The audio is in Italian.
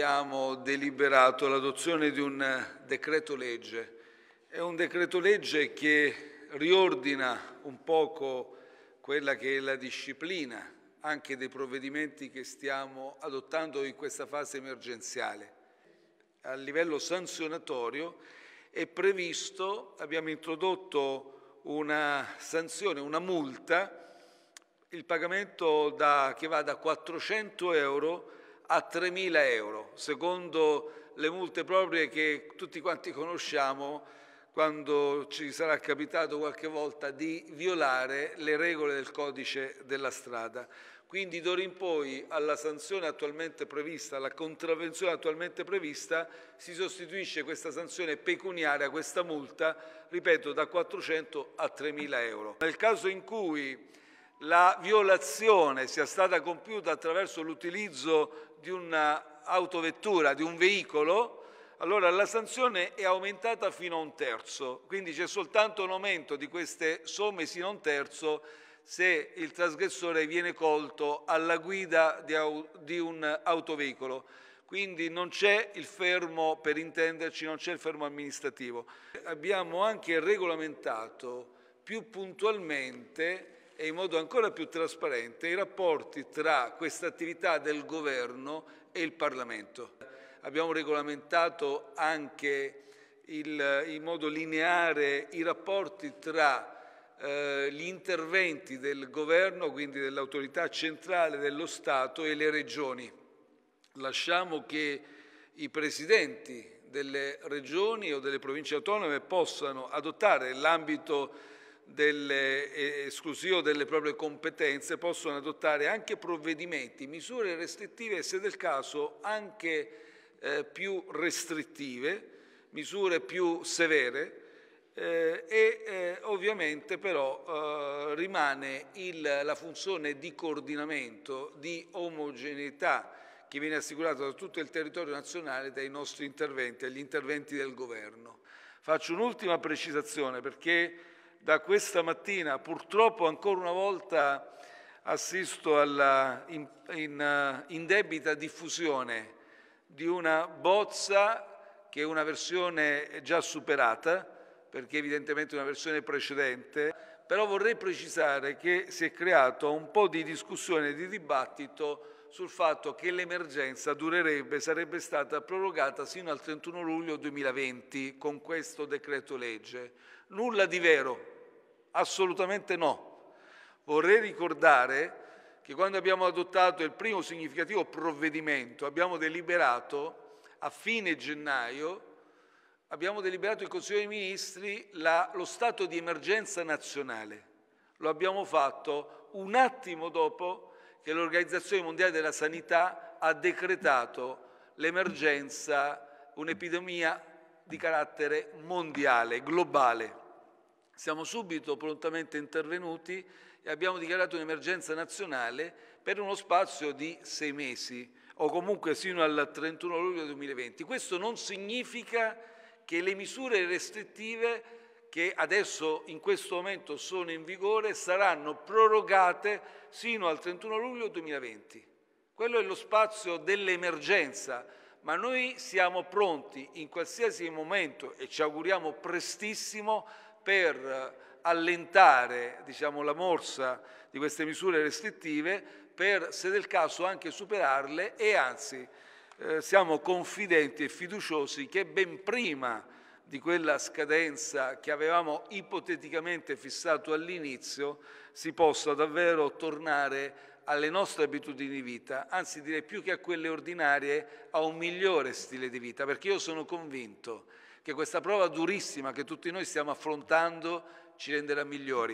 abbiamo deliberato l'adozione di un decreto legge. È un decreto legge che riordina un poco quella che è la disciplina anche dei provvedimenti che stiamo adottando in questa fase emergenziale. A livello sanzionatorio è previsto, abbiamo introdotto una sanzione, una multa, il pagamento da, che va da 400 euro a 3.000 euro, secondo le multe proprie che tutti quanti conosciamo quando ci sarà capitato qualche volta di violare le regole del codice della strada. Quindi d'ora in poi alla sanzione attualmente prevista, alla contravvenzione attualmente prevista, si sostituisce questa sanzione pecuniaria, questa multa, ripeto, da 400 a 3.000 euro. Nel caso in cui la violazione sia stata compiuta attraverso l'utilizzo di un'autovettura, di un veicolo, allora la sanzione è aumentata fino a un terzo, quindi c'è soltanto un aumento di queste somme sino a un terzo se il trasgressore viene colto alla guida di, un autoveicolo. Quindi non c'è il fermo, per intenderci, non c'è il fermo amministrativo. Abbiamo anche regolamentato più puntualmente e in modo ancora più trasparente i rapporti tra questa attività del governo e il Parlamento. Abbiamo regolamentato anche il, in modo lineare i rapporti tra eh, gli interventi del governo, quindi dell'autorità centrale dello Stato e le regioni. Lasciamo che i presidenti delle regioni o delle province autonome possano adottare l'ambito delle, eh, esclusivo delle proprie competenze, possono adottare anche provvedimenti, misure restrittive e se del caso anche eh, più restrittive, misure più severe eh, e eh, ovviamente però eh, rimane il, la funzione di coordinamento, di omogeneità che viene assicurata da tutto il territorio nazionale dai nostri interventi, agli interventi del governo. Faccio un'ultima precisazione perché da questa mattina. Purtroppo ancora una volta assisto alla in, in, eh, in debita diffusione di una bozza che è una versione già superata, perché evidentemente è una versione precedente, però vorrei precisare che si è creato un po' di discussione e di dibattito sul fatto che l'emergenza durerebbe, sarebbe stata prorogata sino al 31 luglio 2020 con questo decreto legge. Nulla di vero, assolutamente no. Vorrei ricordare che quando abbiamo adottato il primo significativo provvedimento, abbiamo deliberato a fine gennaio abbiamo deliberato il Consiglio dei Ministri la, lo stato di emergenza nazionale. Lo abbiamo fatto un attimo dopo che l'Organizzazione Mondiale della Sanità ha decretato l'emergenza, un'epidemia di carattere mondiale, globale. Siamo subito prontamente intervenuti e abbiamo dichiarato un'emergenza nazionale per uno spazio di sei mesi o comunque fino al 31 luglio 2020. Questo non significa che le misure restrittive che adesso in questo momento sono in vigore saranno prorogate sino al 31 luglio 2020. Quello è lo spazio dell'emergenza, ma noi siamo pronti in qualsiasi momento e ci auguriamo prestissimo per allentare diciamo, la morsa di queste misure restrittive, per se del caso anche superarle e anzi eh, siamo confidenti e fiduciosi che ben prima di quella scadenza che avevamo ipoteticamente fissato all'inizio, si possa davvero tornare alle nostre abitudini di vita, anzi direi più che a quelle ordinarie, a un migliore stile di vita, perché io sono convinto che questa prova durissima che tutti noi stiamo affrontando ci renderà migliori.